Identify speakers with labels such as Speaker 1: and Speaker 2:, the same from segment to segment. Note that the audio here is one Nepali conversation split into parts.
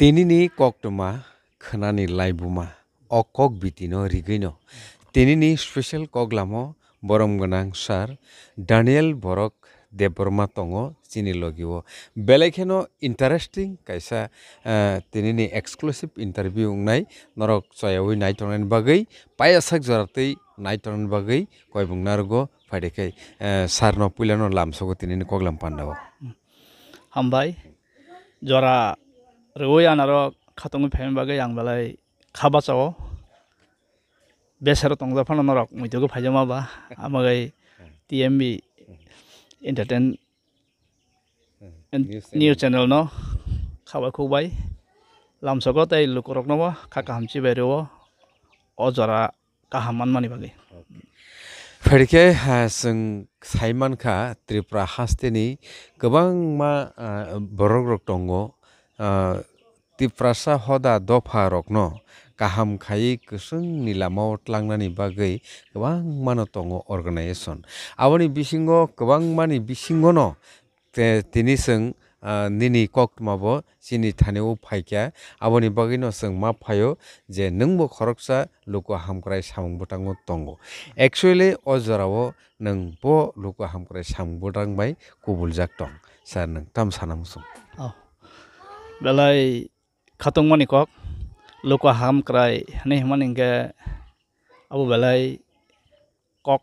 Speaker 1: તેનીની કોક્ટમાં ખનાની લાઇબુમાં અકોક બીતીનો રીગઈનો તેનીની સ્પેશિયલ કોગલામો বরম গনাং সার ডানিয়েল বরক দেববর্মা তঙ চিনি লগিব বেলেগেন ইন্টারেস্টিং কাইসা তিনি এক্সক্লুসিভ ইন্টারভিউ নাই নরক চয়াবই নাইটনের বাকি পায়াসাক জরাতেই নাইটনের বাকি কয় বুংনারগ ফাইডেখাই সারন পুইলানো লামসগো তিনি কগলাম পান্ডাব হামবাই জরা
Speaker 2: Rui anaro a o k t ওই আনারও খাতঙ্গি ফ্যামিলি বাগে আংবেলায় খাবা চাও বেসারও তংজা ফানানোরক মৈতকে ফ া ই জ া ম া ব n আ e া ক ে টিএমবি এ a ্ ট া র ট o k নিউজ চ্যানেল ন o া o া র খুবাই লামসকো তাই লোকরক নব খাকা হামচি ব া a র a ও অজরা কাহামান মানি বাগে
Speaker 1: फ a र ि क े ज a ं साइमानखा त ् र ि प ु र e ह i स a ट े न ि गोबां मा बरग रग दङ तिप्रासा हदा दफा रकन' गाहाम खायै गोसों निलामाव लांनानै बागै गोबां मानो दङ अर्गानाइजेसन आबानि बिसिङ' गोबां मानि बिसिङन' दिनैसों निनि कक माबो जिनि थानायाव फायखाया आबानि बागैनो जों मा फायो जे नोंबो खरगसा लुक' हामग्राय सामुं बुटांबो दङ एकसुवेलि अजराव नों ब' लुक' हामग्राय सामुं बुटांबाय गुबुल जाग दं सार नोंथां सानामसं
Speaker 2: বেলাই খাটংমানি কক লোক হাম ক্রাই হেনে হেমান ইংকে আবু বেলাই কক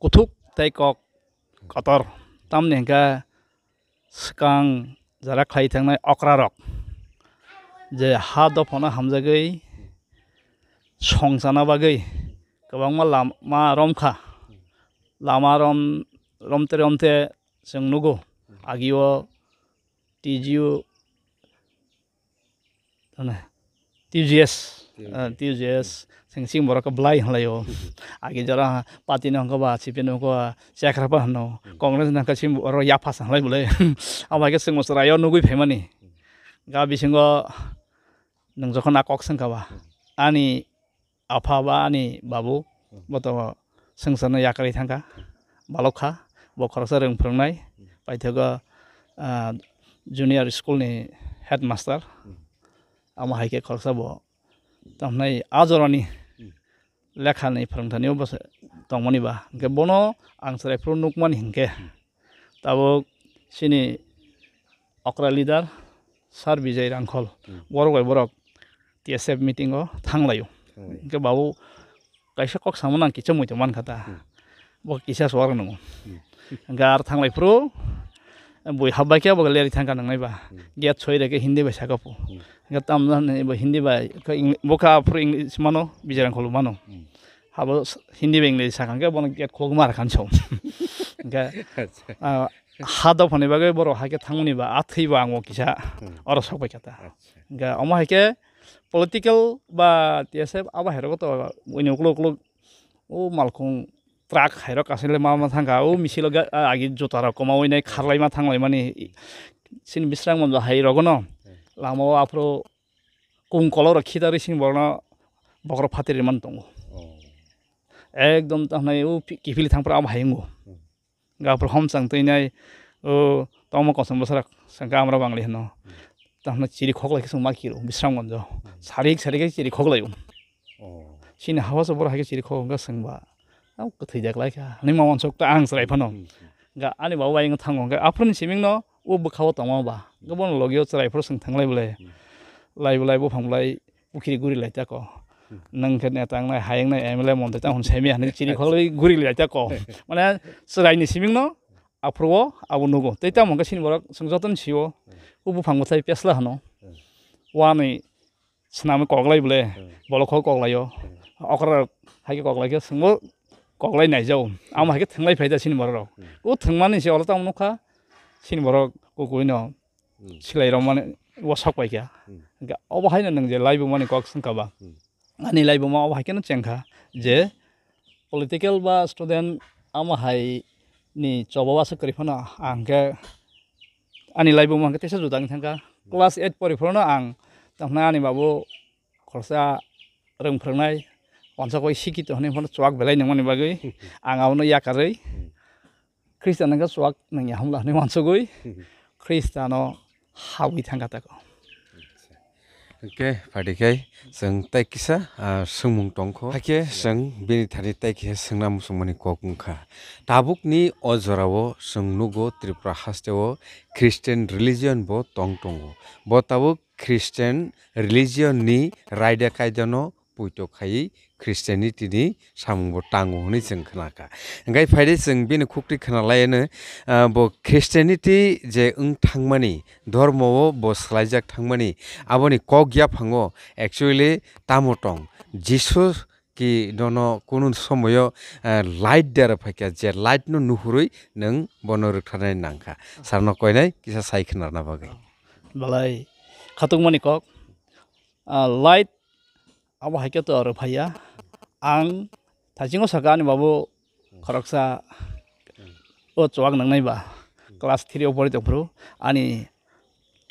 Speaker 2: কুথুক তাই কক কটর তামনি হেঙ্কা সকাং যারা খাই থাকে অকরারক যে হা দফন হামজাগৈ সংসানা বাগৈ গবং লামা রমখা লামা রম রমতে রমতে সঙ্গ নুগো আগিও টিজিও टिजिएस टिजिएस सिङ सिङ भरको ब्लाइ हलाइ हो आगे जरा पाती नहुँको बा छिपे नहुँको बा च्याख्रापा हुन कङ्ग्रेस नाकासिम र याफा सङलाई बोले अबके सिङ मसरा यो नुगु फेमा गा बिसिङ नङ जखन कक सङका बा आनी आफा बा आनी बाबु ब त सिङ सन याकरे थाङका बालोखा बखर स रङ फुरनाय पाइथगो जुनियर स्कुल हेड मास्टर आमा हाइके खर्सा भयो तपाईँ आज रनि लेखा नै फरङ थाने हो बस तङमा नि भा हिँके तब आङ सराइफ्रो अक्रा लिदार सार विजय राङखल बरक है बरक त्यसेप मिटिङ हो थाङलायो हिँके बाबु कैसे कक्षामा नाङ किच मै त मान खाता अब सर नुङ गार थाङलाइफ्रो हब्बा क्या बगा लेरि थांखा नङाबा गेट सयरेखे हिन्दी बाय सागापो तामजानै हिन्दी बाय बका फुर इङ्ग्लिस मनो बिजारां खलु मानो हाबो हिन्दी बा इंलिस साखांखे बन गेट खग मार खानसौ ओंखाय हादाव फनैबागे बर' हाके थांनिबा आथैबा आङो किसा अर अमा पोलिटिकल बा आबा हेरगत ओ मालखं ट्राक हाइरक आसले मा थांगा ओ मिसिल आगि जतार कमावैनाय खारलायमा थांलाय माने सिन बिस्रां मोनजा हाइरगन लामाव आफ्रो कंकलाव बग्र फातेरि मन दङ एकदम थांनाय ओ किफिलि अब आम हायंगो गाफ्र हम नै ओ तम कसम बसरा सांगा आमरा बांगलि हन তাহলে চিৰি খক লাগিছোঁ মা কিৰো বিশ্ৰামগঞ্জ চাৰিক চাৰিকে aw kuthai jak lai kha ni ma wansok ta ang srai phano ga ani ba wai ng thango ga apron siming no u bu khaw ta ma ba ga bon logyo srai phro sing thang lai bule lai bule bu lại lai ukhiri guri cái này ko này hai ne này em hayang nai emle mon ta hun semi han chiri khol guri lai ta ko mane srai ni siming no apro abu nugo te ta mong bảo sin borak sangjotan siwo u bu phang thai pesla hano wa ni snam koglai bule bolokho koglai yo okra hai koglai ke sangmo गग्लायनायजौ आं माहायखौ थांलायफायदा सिनिबाराव गो थांमानै एसे अला टाउनावखा सिनिबाराव गगोनो सिलायराव माने वसाकबायखा अ बाहायनो नों जे लाइबो माने गग सोंखाबा आंनि लाइबो मा बाहायखोनो चेंखा जे पलिटिकेल बा स्टुडेन्ट आं माहायनि जबाबासो करिफानो आंखौ आंनि लाइबो माहायखौ तेसा जुदां थांखा क्लास एइट परिफोरावनो आं थांना आंनि बाबु खरसा रोंफ्रोंनाय অঞ্চল শিক্ষিত হ'লে ফলত চোৱাক ভেলাই নমানিবাগৈ আঙাও ইয়াক আৰৈ খ্ৰীষ্টানকে চোৱাক নঙা হ'ল হ'লে অঞ্চগৈ খ্ৰীষ্টানো হাবি থাকা তাক
Speaker 1: फाटिखाय जों टाइकिसा सोंमुं दंख' थाखे जों बेनि थारै टाइकिया सोंना मुसंमानि ककुंखा दाबुकनि अजराव जों नुगौ त्रिपुरा हास्थायाव ख्रिस्टियान रिलिजन बो दं दङ बताबुक ख्रिस्टियान रिलिजननि रायदा खायदानो পৈত খাই খ্রিস্টানিটিনি সামুব টাঙো হই जों खोनाखा ओंखाय फायदे जों बेनो खुख्रि खोनालायानो बो ख्रिस्टानिटि जे ओं थांमानि धर्मव बस्लायजाक थांमानि आबनि कगिया फाङो एक्चुवेलि तामटं जिसु কি দন কোনো সময় লাইট দেওয়ার ফাঁকা যে লাইট নো নুহুরই নং বন রোগথানায় নাংখা সারন কয়নাই কিসা সাইখনার না বাগে
Speaker 2: বালাই খাতুক মানি কক লাইট अब तो आरो भाइया आं थाइसिङाव बाबु खरक्सा ओ चवाक नांनायबा क्लास थ्रियाव फराय दंफोरो आंनि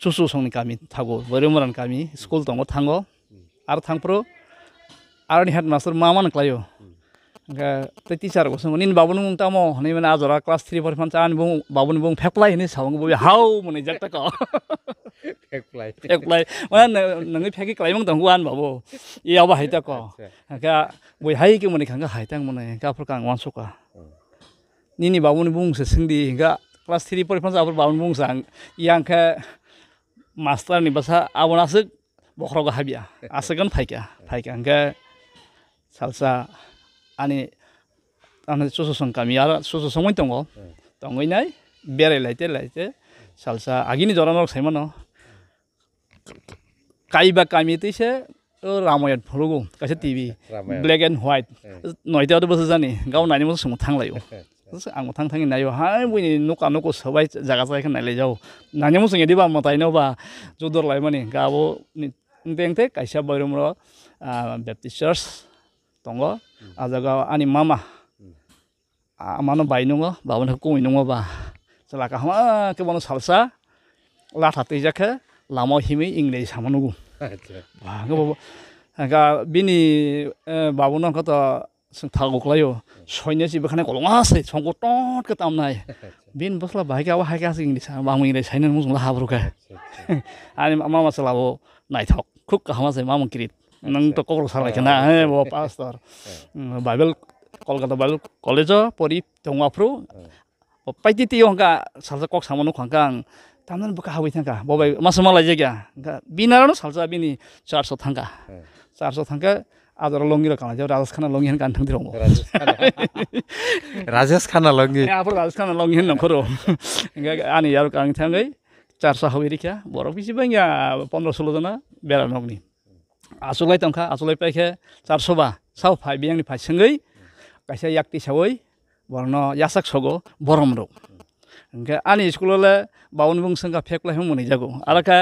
Speaker 2: चुसु संनि गामि थागो बोरैमरान गामि स्कुल तंगो थाङो आरो थांफोरो आरो हेड मास्टर मामान क्लायो टिचारको सोंगो निन बाबुन मुं तामो हनै माने आजरा क्लास 3 पर फंचा आन बुं बाबुन बुं फेक्लाय हनै सावंग बुबे हाउ मने जक तक फेक्लाय फेक्लाय माने नंगै फेकि क्लाय मुं दंगु आन बाबो इ अब हाय तक का बुय हाय कि मने खांगा हाय तंग मने का फर कांग वानसो का निनि बाबुन बुं से सिंदि का क्लास 3 पर फंचा पर बाबुन बुं सांग यांग का मास्टर नि बसा आवनासक बखरग हाबिया आसगन फाइका फाइका का सालसा आनि आं सस सं कामि आरो सस संबाय दङ दङैनाय बेरायलायते लायते सालसा आगिनि जरानाव सायमान कायबा कामि तैसे रामायण फलगौ कासे टिभि ब्लेक एन्ड ह्वाइट नयदाव बस जानि गाव नायनि मजा समाव थांलायो आं थां थाङै नायो हाय बयनि नका नक' सोबाय जागा जायगा नायलाय जाव नानि मुसं एदिबा मतायनोबा जदर लायमानि गाबो देंथे कायसा बैरमर बेप्टिस्ट चार्च दङ आज गाउँ अनि मामा आमा नै भाइ नुङ भाउ नै कुइ नुङ बा चला के भन्नु सालसा लाठा तै जाखे लामो हिमै इङ्ग्लिस सामान उगु बिनि बाबु न त थाग्लायो सैन्य चाहिँ बेखाने गलङासे सङ्गो टटके तामनाय बिन बस्ला भाइ क्या हाइक इङ्ग्लिस बाबु इङ्ग्लिस छैन मुजुङ हाब्रुका अनि मामा चलाबो नाइथक खुक्क हामा चाहिँ मामा किरित ನಂಗೆ ಕೊಬ್ರು ಸಾಲಾಕಿನ ना ಪಾಸ್ತವ್ರು ಬೈಬಲ್ ಕಲ್ಕತ್ತಾ बाइबल ಕಾಲೇಜ ಪರಿ ತಗೊಂಡು परि त्यो ಹಂಗ ಸಾಲ್ಸ কক ಸಾಮಾನು ಹಂಗ ತಾಮನ ಬುಕ ಹಾಬೈ ಥಂಕ ಬಬಾಯಿ ಮಾಸ ಮಲಾಯ सौ आदर लङ्गी र खाना चाहिँ राजेश खाना लङ्गी कान थाङ्थ्यो म
Speaker 1: खाना लङ्गी आफू
Speaker 2: खाना लङ्गी आनी यार काङ थाङ्गै चार सौ हौ क्या पन्ध्र सोह्रजना बेला नग्ने आसुलाय तंखा आसुलाय पाइखे चारसबा साव फाइ बियांनि फाइसङै काइसे याक्ति सावै बर्न यासाक सगो बरम रौ ओंखाय आंनि स्कुलावलाय बावन बुंसंगा फेकलाय मोनै जागौ आरो खा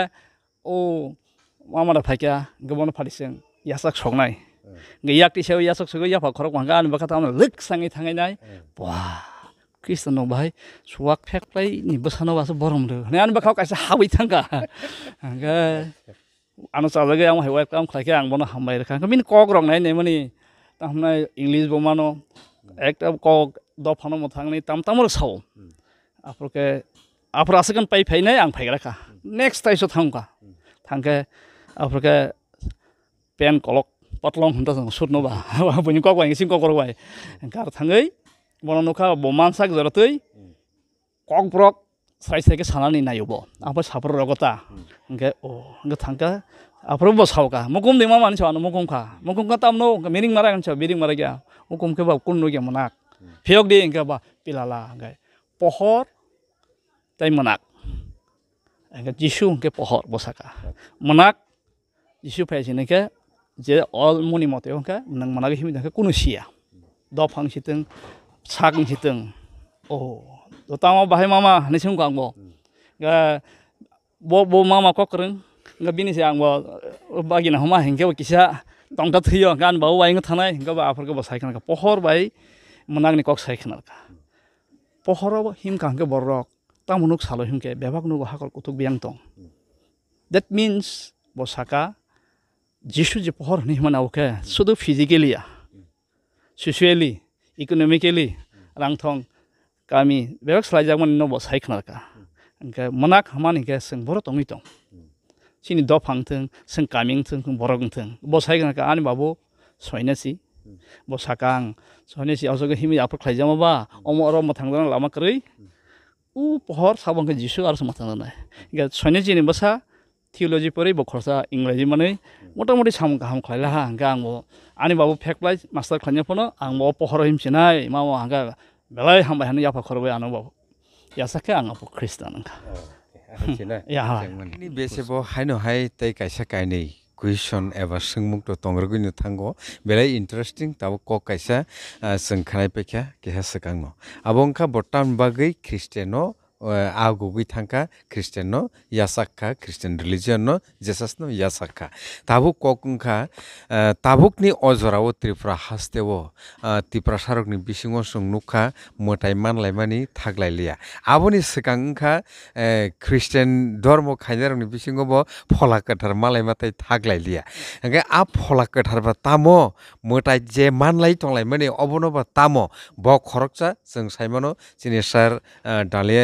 Speaker 2: ओ मामादा फाइखा गोबावनो फालिसों यासाक सगनाय गे याक्ति साव यासाक सगो याफा खरक मांगा आंनि बाखा थामना लोक सांगै थाङैनाय बा ख्रिस्टानाव बाहाय सुवाक फेकलायनि बोसानाव बासो बरम रौ होननानै आंनि बाखाव काइसे हाबै थांगा ओंखाय আনো চাজাগে আমার হেওয়ার কাম খাইকে আংব না হাম বাইরে খাঁকে কক রং নাই মানে তাহলে ইংলিশ বমানো একটা কক দফানো মথাং নেই তাম তামর সাও আপরকে আপর আছে কেন পাই ফাই নাই আং ফাইগে রাখা নেক্সট তাইসো থাঙ্কা থাকে আপরকে পেন কলক পটলং হন্ত সুরনো বা কক বাইং কক রাই কার থাঙ্গই বনানো খা বমান সাক জরতই কক ব্রক 사이세게 산안이 나요 뭐 아버 사부로 오겠다 이게 오 이거 탄가 앞으로 뭐 사올까 목금 내 마음 안 좋아 너 목금 가 목금 가 땀노 미링 말아 그쵸 미링 말아 그야 목금 그봐 꿀노기 문학 비역디 이게 봐 빌라라 이게 포허 তাই মনাক এনেকৈ যিচু এনেকৈ পোহৰ বচাকা মনাক যিচু ফাইছে এনেকৈ যে অল মনি মতে এনেকৈ নং মনাক সিমি তেনেকৈ কোনো চিয়া দ ফাংচিটং চাং চিটং অ' दोता मा बाहे मा मा नसिं गो आंबो गो बो बो मा मा कक रंग गो बिनि से आंबो बागिन हमा हेंगे ओ किसा तंग ता थियो गान बाउ बाइ गो थानाय गो बा आफर गो बसाय खान गो पहर बाइ मनांगनि कक साय खान का पहर ओ हिम कां गो बर रक ता मुनुक सालो हिम के बेबाग नुगो हाकल कुतुक बियां तं दैट मीन्स बसाका जिसु जे पहर नि मना ओके सुदु फिजिकेलिया सुसुएली इकोनोमिकेली रांग थं kami berak selai jangan ini bos hai kenal ka. Angka manak haman ini seng borot tong itu. Sini do pang teng seng kami teng seng borok teng bos hai kenal ka ani babu soina si. Bos hakang soina si asal ke himi apa selai jangan ba omo orang matang dana lama kerei. U pohor sabang ke jisu arus matang dana. Angka soina si ini bos ha teologi pori bokorsa inggris mana মোটা মোটি চাম কাম খাই লাহা হাঙ্কা আংব আনি বাবু ফেক পাই মাষ্টাৰ খান্দি ফোন আংব পোহৰ হিম চিনাই মা আংকা belai hamba hanu ya pakor wai anu bo ya sakai anga pok kristan anga ya ha
Speaker 1: ni bese bo hanu hai tai kai sakai nei question ever sing muk to tongra gi ni thango belai interesting tabo ko kaisa sing khai pekha ke ha sakang no abong ka botan bagai kristeno 아고기 탄카 크리스천노 야사카 크리스천 릴리지언노 제사스노 야사카 타북 꼬kun카 타북니 어저라오 트리프라 하스테오 트리프라 사록니 비싱어 송누카 모타이만 라이마니 탁라일리아 아보니 스강카 크리스천 ধর্ম খাইনারনি বিসিংহ ফলা কাঠার মালাই মাথায় থাকলাইলিয়া ओंखाय आ फला गोथारबा तामो मोटाय जे मानलाय तंलाय माने अबनोबा तामो ब खरकसा जों साइमानो सिनिसार दालिया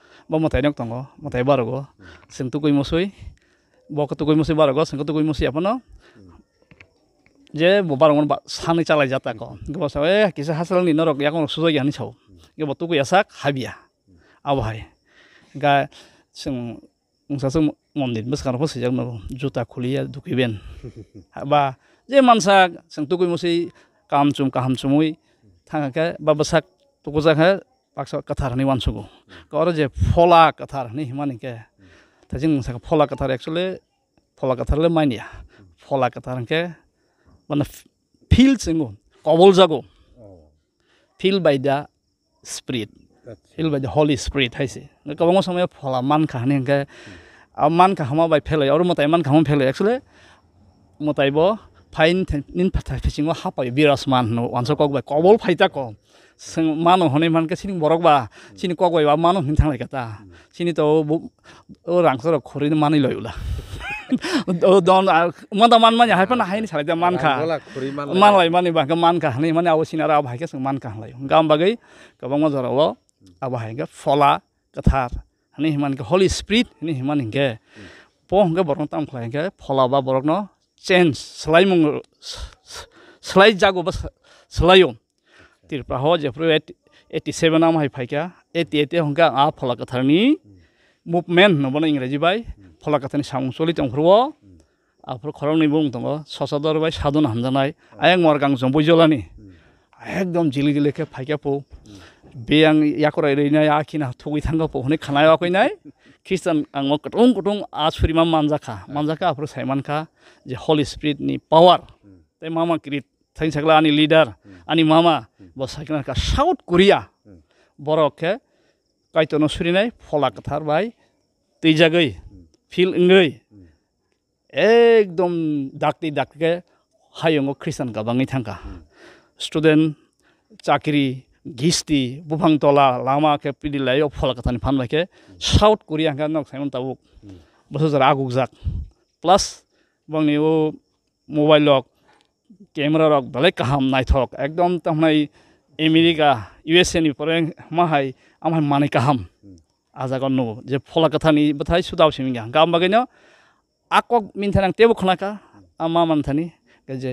Speaker 2: thấy thấy bo mo thai nok tongo mo thai bar go sing tu koi mosui bo ko tu koi mosui bar go sing ko tu koi mosui apano je bo bar mon sani chalai jata ko go sa e eh, kisa hasal ni norok yakon sujoi ani chau ge bo tu ko yasak habia abai ga sing ungsa sing মন্দির বেসখান হচ্ছে যাক নগো জুতা খুলিয়া ঢুকিবেন বা যে মানসা chum, তুকুই chum কাম thằng কাহাম চুমুই থাকাকে বা বসাক তুকু যাকে 박사 까타르니 완수고 그 어제 폴라 까타르니 마니까 대신 무사 폴라 까타르 액츄얼리 폴라 까타르를 마니야 폴라 까타르게 মানে, মানে ফিল চিঙো কবল জাগো ফিল বাই দ্য স্পিরিট আচ্ছা। Feel by the holy spirit হাইছে কবং সময় ফলা মান কাহানি হেঁকে মান কাহামা বাই ফেলে আর মতাই মান কাহামা ফেলে একচুয়ালি মতাইব ফাইন নিন ফেসিংও হাপাই বিরাজমান ওয়ানস কক বাই কবল ফাইতা কম 성, 만원 혼내만까 시니 모락바 시니 꼬고이와 만원 괜찮겠다 시니 또뭐 어랑서로 코리는 만이 러유라 दन म त मान माने हाल पनि हाइन छाले त मान
Speaker 1: मान लाई
Speaker 2: माने बाका मान खा हाने माने अब सिनारा अब हाइके मान खा हालै गाम बागै कब म जरा ल फला कथार हाने हिमान के होली स्पिरिट हाने हिमान हिंगे पोह हिंगे बरन ताम खला हिंगे फला बा बरन चेन्ज सलाई मुंग जागो बस tirpa ho je pro et eti seven am hai phaika eti eti hongka a phala katharni movement no bona ingraji bai phala kathani samung soli tongkhro apro khorongni bung tongo sosodor bai sadon hamjanai ayang morgang jomboi jolani একদম জিলি জিলিকে ফাইকা পৌ বে আং ইয়াকর এরৈনাই আখিনা থগৈ থাঙ্গা পৌ হনে খানায় আকৈনাই খ্রিস্টান আং কটং কটং আসুরিমা মানজাখা মানজাখা আফর সাইমানখা যে হলি স্পিরিটনি পাওয়ার তাই মামা ক্রিট थैन सकला अनि लिडर अनि मामा बसाइकन साउथ कोरिया बर'खे कायतनो सुरिनाय फला कथार बाय तैजागै फिल इङै एकदम डाकते डाकते हायङो ख्रिस्टान गाबाङै थांखा स्टुडेन्ट চাকরি ঘিস্তি বুফাং তলা লামাকে পিডিলাই ফলা কথানি ফানবাইকে সাউথ কোরিয়া হাঙ্কা নক সাইমন তাবুক বছর আগুক যাক প্লাস বংনি ও মোবাইল লক কেমেৰাৰক বেলেগ কাহাম নাই থক একদম তাৰমানে আমেৰিকা ইউ এছ এনি পৰেমাহাই আমাৰ মানে কাহাম আজাগ নো যে ফলা কথা নি বাই চুদাওচি মিঙা গাম বাগেন আকক মিনথান তেওঁ খনাকা আমা মানথানি যে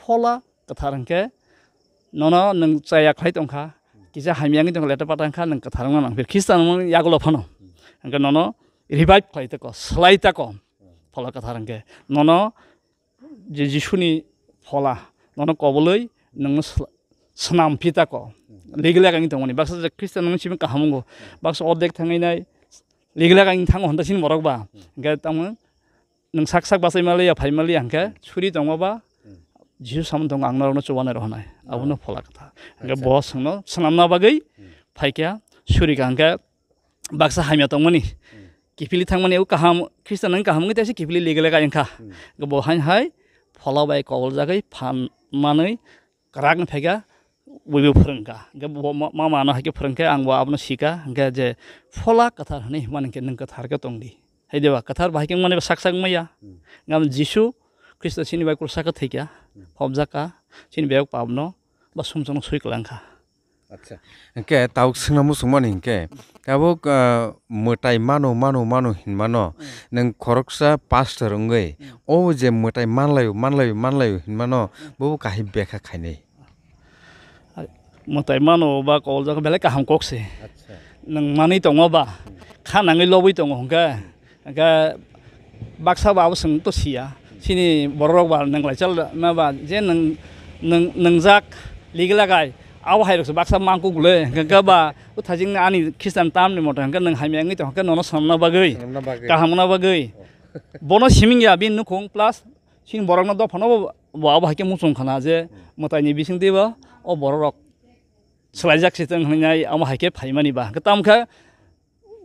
Speaker 2: ফলা কথাৰংকে নন নং চাইয়া খাই তংখা কি যে হামিয়াঙি তংখা লেটাৰ পাতাংখা নং কথা ৰং নাং খ্ৰীষ্টান ইয়াগল ফন এনেকে নন ৰিভাইভ খাই তক চলাই তাক ফলা কথাৰংকে নন যে যীশুনি हला नों कबलै नों सोनामफि ताक लिगला गांनि थांनि बाक्सा ख्रिस्टान नों सिबिं काहामगो बाक्सा अर्धेक थाङैनाय लिगला गांनि थाङो हन्थासिन बरकबा ओंखाय तामो नों साक साक बासायमालै फाइमालै आंखा छुरि दङबा जिसु सामन दङ आंनावनो चौबानाय रहनाय आबनो फला खोथा ओंखाय बहा सोंनो सोनामना बागै फाइखाया छुरि गांखा बाक्सा हामिया दङमोनि किफिलि थांमानियाव काहाम ख्रिस्टान नों काहामगो त्यासो किफिलि लिगला गांखा बहाय हाय फलाबाय कलजाखै फाननानै रां फैगा बयबो फोरोंगा मा मानो हायगे फोरोंखे आंबो आबनो सिगा गे जे फला कथार हनै मानके नों कथारके तंदि देवा कथार भाइके माने साकसाक मैया गाम जिसु ख्रिस्ट सिनि बाय कुलसाखो थैगा फबजाका सिनि बेग पाबनो बा समजों सैखलांखा
Speaker 1: আচ্ছা হিংকে তাওক সিংনামু সুমান হিংকে তাবুক মোটাই মানো মানো মানো হিনমানো নং খরকসা পাস্টার অঙ্গই ও যে মোটাই মানলায়ু মানলায়ু মানলায়ু হিনমানো বউ কাহি বেখা খাইনি
Speaker 2: মোটাই মানো বা কল যাক বেলে কাহাম ককছে নং মানি দঙবা খানাঙে লবই দङ হংকা হংকা বাক্সা বাবো সোং তো সিয়া সিনি বড় রকবা নং লাইচাল মাবা যে নং নং নংজাক লিগলাগায় aw hai rok baksa mang kung le ka ba u thajing ani kristan tam ni mota ka nang haimya ngi to ka no samna bagai ka hamna bagai bono siming ya bin nukung plus sing borok na do phano ba ba ke musung khana je mota ni bising de ba o borok selaijak sitang hnai ama haike phaimani ba ka tam kha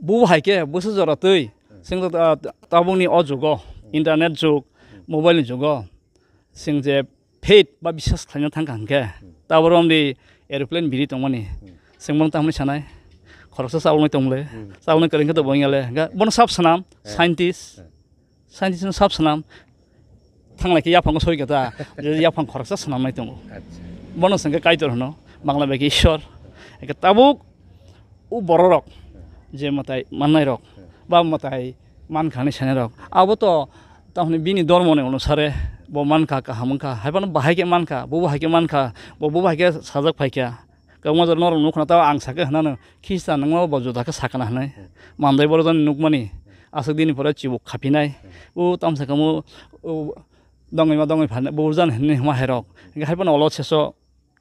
Speaker 2: bu haike busu joratui sing tabung ni ojugo internet jug mobile jugo sing je फेट बा विश्वास खालामनो थांखांखो ताबरम दि एरोप्लेन भिरी तमने सेंगमन तमने छनाय खरसा सावलनै तमले सावलनै करेंगे तो बोंगाले बन सब सनाम साइंटिस्ट साइंटिस्ट सब सनाम थांलायखि याफांखौ सयगोता याफां खरसा सनामनाय दङ बन संगे कायदर हन बांला बेगे ईश्वर एखे ताबुक उ बर' रक जे मताय माननाय रक बा मताय मान खानाय सानाय रक आबोथ' तामाने बिनि धर्मनि अनुसारे bo mankha ka hamankha haipano bahaike mankha bo bahaike mankha bo bo bahaike sajak phaikya kamwa jor nor nuk na ta ang sakha hana na khista nangma bo jo dhaka sakana hana mandai bor jan nuk mani asak din pora chibu khapinai u tam sakamu dongai ma dongai phane bo jan hne ma herok haipano olo cheso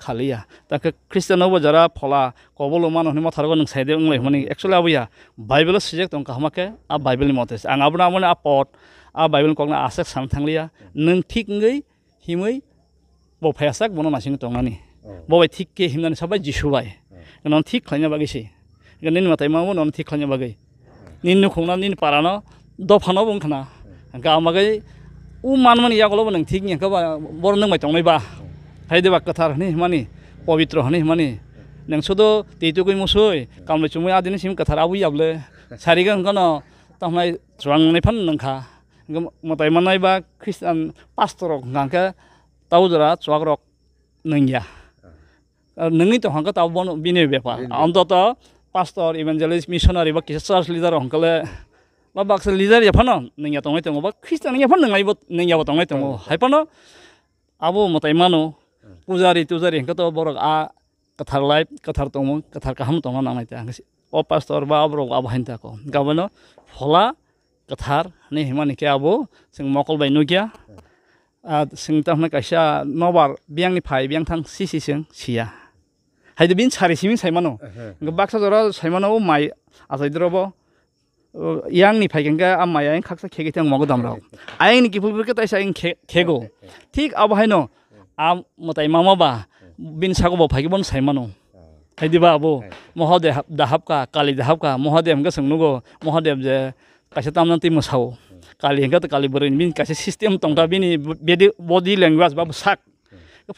Speaker 2: খালিয়া তাকে খ্ৰীষ্টানব যাৰা ফলা কবলৈ মান হনি মাথাৰ গৈ চাই দিওঁ মানে একচুৱেলি আবু ইয়া বাইবেলৰ চিজেক্ট তংকা সমাকে আৰু বাইবেল মতে আছে আং আপোনাৰ মানে আপদ a baibel kong na asak san thang lia nung thik ngai himui bo phasak bono masing tong ani bo bai thik ke himnan sabai jisu bai non thik khlanya bagi si nin matai ma non thik khlanya bagi nin nu khongna nin parano do phano bong khana ga magai u man mani ya golo nang thik ni ka ba bor nang mai tong ba hai de ba kathar ni mani পবিত্র হনি মানে নংসুদো তেইটুকুই মুসুই কামলে চুমুই আদিনে সিম কথার আবুই আবলে সারিগান কন তখন চুয়াং ফান নংখা पास्टरक नङै त मुइ मन खटान पस्टर टाउजो चुवाग नयाँ नपार अन्तर evangelist missionary church leader Baksa लिडारो नयाँ टोबा खान नो हैन अब मतमा मनो पूजारी तुजारी हिको त कथार त ओ बर आँथार लाइब के अ पहिब फला kathar ni himani ke abo sing mokol bai nugia sing ta hna kaisa nobar biang ni phai biang thang si si sing sia hai de bin chari simin saimano ng baksa jora saimano mai asai drobo yang ni phai kenga am mai ang khaksa khege tang mogo damra ai ni kipul bur ke tai saing khego thik ab hai no am motai mama ba bin sago bo phai bon saimano hai diba abo mohadev dahap ka kali dahap ka mohadev ga sangnugo mohadev je कसै तामासाउ काली हिख्याो काली बढी विस्टेम त बडी लगुवेस ब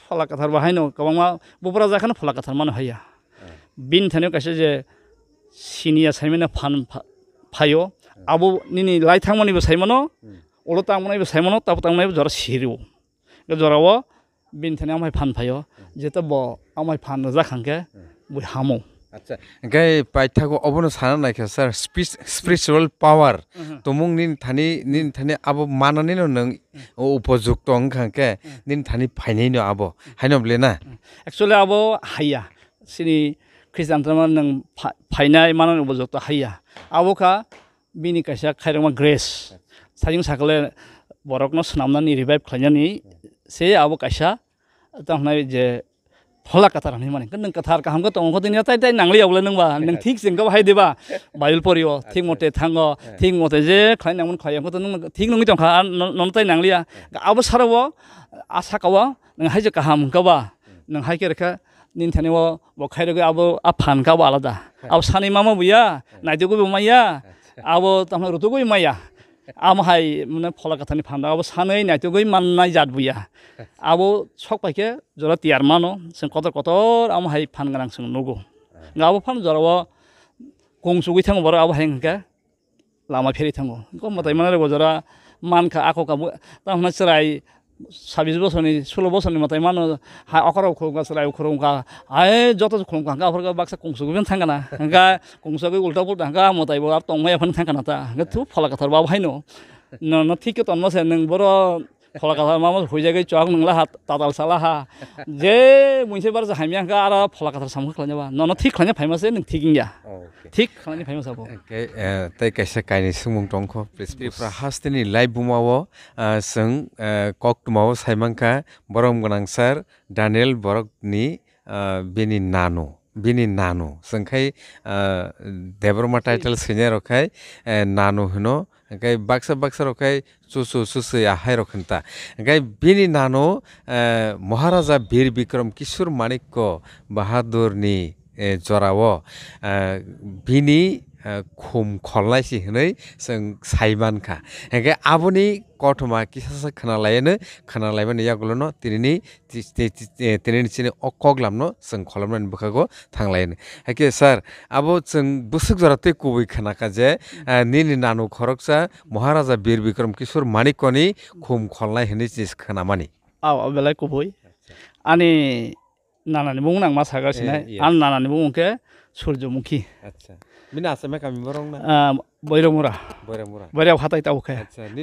Speaker 2: फलाकाठार बेहो गा बेरा जाखानु फला कठार मैले विषय जे सिनिया सयमा फो अब लाइटी सयमा अलु ताने समान ताप त जरा सेरौँ जर विम पान फो जे त बमा जाँ हामो
Speaker 1: আচ্ছা গাই প া o থ o ক ো অবনো স া k া নাই স্যার স ্ l power tomong nin tani nin tani abo mana nin o n ন n g o p o া ন া tong kang ke nin tani p a নিন থানি ফাইনাই নো আবো হ া ই ন ব ল l ন abo
Speaker 2: h a য ়া ল ি আবো হাইয়া স a ন ি n ্ র ি স ্ ট া a i mana n ফাইনাই ম া ন া h a উ প a ু ক ্ ত হাইয়া আবোকা বিনি কাইসা খ া sa jing sa k a l e borok no sunam nan া ম ন া র i ভ া ই ভ খাইনানি সে আবো কাইসা ত n a ল ে যে होला कथार हानि माने नों कथार का हमको तो हमको दिन ताई ताई नांगली आवला नों बा नों ठीक सिंग को हाय देबा बाइल परियो ठीक मते थांगो ठीक मते जे खाय नामन खाय हमको तो नों ठीक नों जोंखा नों ताई नांगलिया अब सारव आशा कावा नों हाय जे काहाम कावा नों हाय के रखा nin thane wo bo khai rego abo a phan ka wala da ab sani mama buya nai de go bu maya abo tamna rutu go maya आमहाय माने फलाकाथानि फान्दा अब सानै नायथो गै माननाय जादबुया अब सक पाइखे जरा तियार मानो जों कतर कतर आमहाय फानगोन आं जों नगौ गाबो फान जराव गंसुगै थाङो बरो आबो हेंखा लामा फेरि थाङो गमबाथाय माने जरा मानखा आख'खा ताहना सोराय छब्बिस बसो सोल बसरनी मत मा सरो है जोजो बाक्सा गाउँ पनि ठगना नाका कङसुको उल्टा पुल्टा त अब तङमै पनि ना त फार बहिनी ठिक थर तन होइन न फलाखाथा मा हैजागै चुवाक नंला हा तातल साला हा जे मोनसे बार हामी आंखौ आरो फलाखाथा सामखौ खालामजाबा नन थिग खालामनो फायमासै नों ठिक गैया थिग खालामनो फायमास आबो
Speaker 1: तै कैसे कायनि सुमुं दंखौ पृथ्वीफ्रा हास्तेनि लाइफ बुमावो कक कक्टुमाव साइमांखा बरम गोनांसार दानिएल बरकनि बेनि नानो बेनि नानो sangkai debroma title senior okai नानो hino ओंखाय बाक्सा बाक्सा रखाय सुसु सुसु आहाय रखन्ता ओंखाय बिनि नानो महाराजा बीर बिक्रम किशोर माणिक्य बाहादुरनि जराव बिनि खम खनलायसे है सैमान खा एखे आबो नि कटमा किसा खालायो खालायबा नै आगोल तिनी तिनी अकलामनो जलमनानै बोखाखौ थांलायो एखे सार आबो जों बुसुक जराते कबै खोनाखा जे निनि नानु खरक सा महाराजा बिर बिक्रम किशोर मानिकनि खम खनलाय होनै जिनिस खोनामानि
Speaker 2: औ औ बेलाय कबै आनि नानानि बुंनो आं मा सागासिनो आं नानानि बुंखे सूर्यमुखी आच्चा
Speaker 1: मैर
Speaker 2: बैर हात टाउख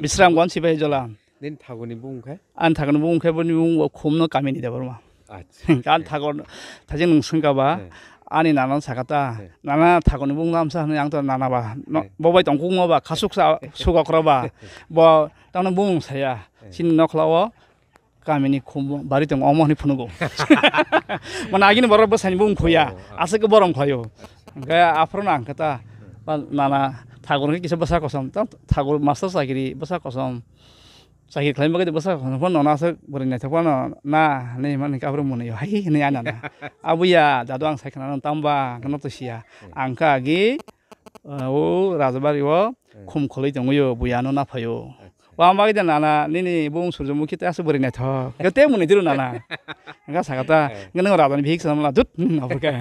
Speaker 2: विश्रामको हिजोलाम ठाने बोन त नसक आनाान सघा ता ना ठागो बनाइ नान बबसो सोगाउ्रा बनाउनु बसिया नखला अनि बारी त अनि पो मिनिभो आइको बर खयो Gaya afron kata, ah. mana tagur ngi kisa besar kosong, tang tagur masa sakiri besar kosong, sakit klaim bagai besar, kosom, nona sak buri nai tapon na, ni mana ni kafron yo, hai ni anan na, abu ya, dadu ang tamba, kana to iya. angka gi ah, wu raza bari wo, iya. kum koli tong wuyo, bu ya nona payo, Wang bagi dia nana, ni ni bung suruh mukit asu beri neto. Kau temu ni jero nana. Enggak sangat ta, enggak nengok rata ni pihik sama lah. Dut, apa ke?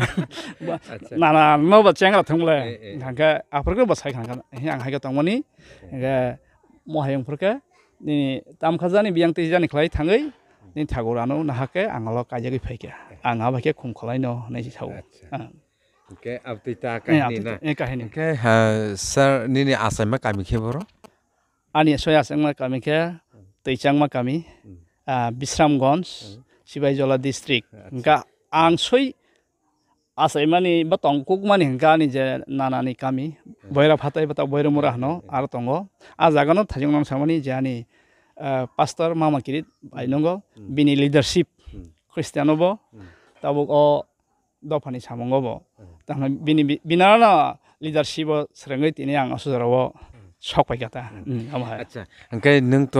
Speaker 2: Nana, mau buat cengal tak mula. Angka, apa ke buat saya angka? Yang angka tak mula ni, angka mau hayung perke. Ni tam khazan ni biang tiga ni kelai tangai. Ni thagurano nahake anggalok aja gue pihik ya. Angga bagi kum kelai no, nasi tahu.
Speaker 1: Okay, apa kita kahini? Kahini. Okay, sir, ni ni asal mana kami kibor?
Speaker 2: आनी सया चांगमा कामिखे तै चांगमा कामि विश्रामगंज सिबाइजला डिस्ट्रिक हिंका आं सै आसै मानि बतंग कुक मानि नि जे नाना नि कामि बयरा फाथाय बता बयरो मुरा हनो आरो तंगो आ जागन थाजों नाम सामानि जानि पास्टर मामाकिरि आइनंगो बिनि लिडरशिप क्रिस्टियानोबो तबो ओ दफानि सामंगोबो त बिनि बिनाना लिडरशिप सरेङै तिनी आं असुजराव सबै कता अच्छा
Speaker 1: ओमफ्राय नोंथ'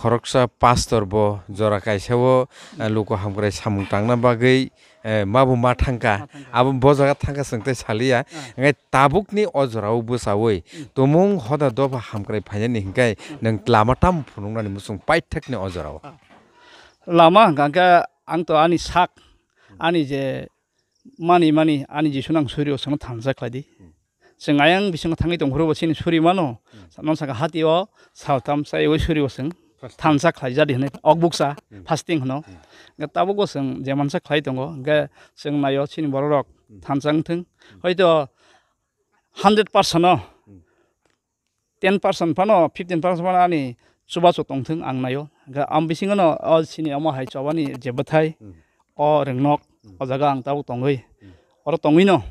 Speaker 1: खरकसा पास्टर ब जरा कायसेव लुको हामग्राय सामुं थांना बागै माबो मा थांखा आबो ब जगा थांखा सोंथाय सालिया ओमफ्राय ताबुकनि अजराव बोसावै तमुं हदा दब हामग्राय फायनानै हिंखाय नों लामा थाम फुनुंनानै मुसुं पाइथाकनि अजराव लामा हांखा
Speaker 2: आंथ' आंनि साक आंनि जे मानि मानि आंनि जिसुनां सुरियाव सोंना थांजाख्लायदि 증아양 비승 탕이동 그로버치니 수리만호 남사가 하디어 사우탐사이고 수리고승 탐사 클라이자리 하네 억북사 파스팅 하노 그러니까 따보고승 제만사 클라이던 거 그러니까 승나요 치니 뭐로록 탐상 등 거기도 100%어 10% 파노 15% 파노 아니 주바소 동등 악나요 그러니까 암비싱은 어 치니 어머 하이 저번이 제버타이 어 릉넉 어 자가 앙 따보 동의 어로 동의노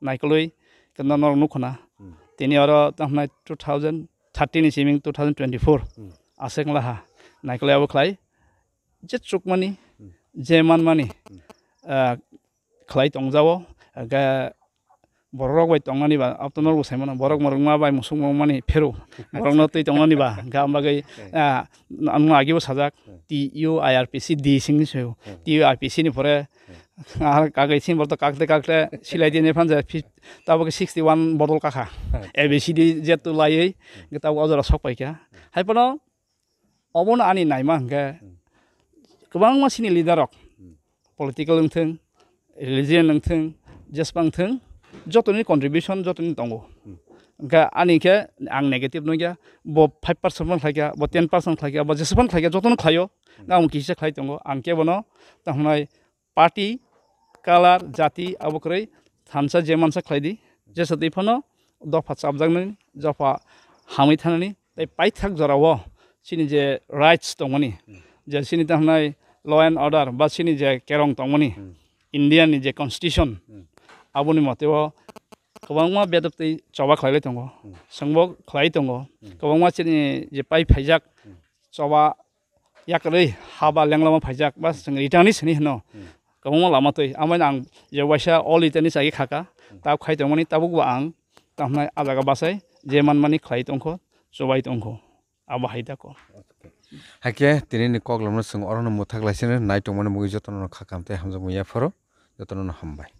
Speaker 2: 나이클로이 তেনেধৰণৰ অনুসনা তিনি আৰু তাৰমানে টু থাউজেণ্ড থাৰ্টিন ইচিমিং টু থাউজেণ্ড টুৱেণ্টি ফ'ৰ আছে কলাহা নাইকলে আৰু খাই যে চুক মানি যে ইমান মানি খাই টংযাব বৰক বাই টং আনিবা আপোনাৰ গুচাই মানে বৰক মৰং মা বাই মুচুক মৰং মানে ফেৰো মৰং নতুন টং আনিবা গা আমি আগিব চাজাক T U I R P C D চিং নিচিও T U I P C নিফৰে আর কাকাইছি বলতো কাকতে কাকতে সিলাই দিয়ে নেফান যায় তারপরে সিক্সটি ওয়ান বদল কাকা এ বেশি দিয়ে যে তো লাইয়ে তাও অজরা সক পাইকা হাইপানো অবন আনি নাই মা হ্যাঁ गोबां मानसिनि लिडारक पलिटिकेल नोंथों रिलिजियन नोंथों जेसबां थों जतनि कन्ट्रिबिउसन जतनि दङ ओंखाय आंनिखे आं नेगेटिभ नङा बो फाइभ पार्सेन्ट बां थाइया बो टेन पार्सेन्ट थाइया बो जेसेबां थाइया जतन खायो आं किसे खाय दङ आं केबनो ताहनाय party kalar jati abu kray thamsa jeman sa khlaidi jesa diphano dofa chapjaknani jofa hamai thanani tai paithak jorawo sini je rights tongmani je sini tahnai law and order ba sini je kerong tongmani indian ni je constitution abuni moteo kobangma bedap tei choba khlailai tongo sangbo khlai tongo kobangma sini je pai phaijak choba yakarei haba lenglama phaijak ba sang ritani sini hno kawang lama tu, aman ang je wasa all itu ni sagi khaka, tab khai tu mani tabuk ba ang, tamna alaga basai, je man mani khai tu angko, sobai tu angko, abahai tak ko.
Speaker 1: Hakya, tini ni kog lamna sung orang muthak lasine, naik tu mani mugi jatuh nona khakam tu, hamza muya faro, jatuh nona hambai.